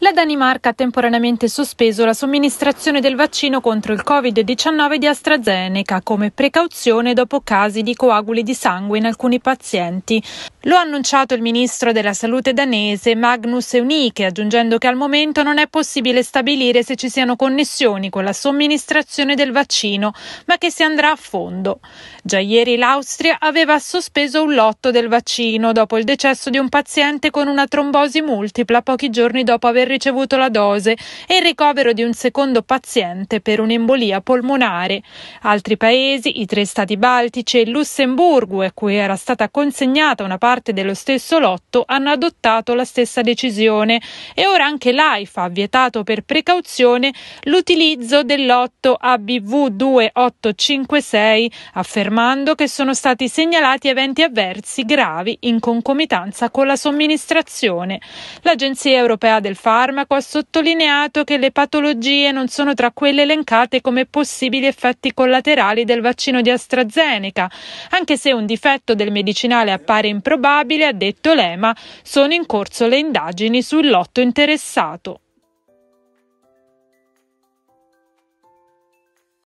La Danimarca ha temporaneamente sospeso la somministrazione del vaccino contro il Covid-19 di AstraZeneca come precauzione dopo casi di coaguli di sangue in alcuni pazienti. Lo ha annunciato il ministro della salute danese Magnus Eunike, aggiungendo che al momento non è possibile stabilire se ci siano connessioni con la somministrazione del vaccino, ma che si andrà a fondo. Già ieri l'Austria aveva sospeso un lotto del vaccino dopo il decesso di un paziente con una trombosi multipla pochi giorni dopo aver ricevuto la dose e il ricovero di un secondo paziente per un'embolia polmonare. Altri paesi, i tre stati baltici e il Lussemburgo, a cui era stata consegnata una parte parte dello stesso lotto hanno adottato la stessa decisione e ora anche l'AIFA ha vietato per precauzione l'utilizzo del lotto ABV2856, affermando che sono stati segnalati eventi avversi gravi in concomitanza con la somministrazione. L'Agenzia europea del farmaco ha sottolineato che le patologie non sono tra quelle elencate come possibili effetti collaterali del vaccino di AstraZeneca, anche se un difetto del medicinale appare improbabile probabile, ha detto l'EMA, sono in corso le indagini sul lotto interessato.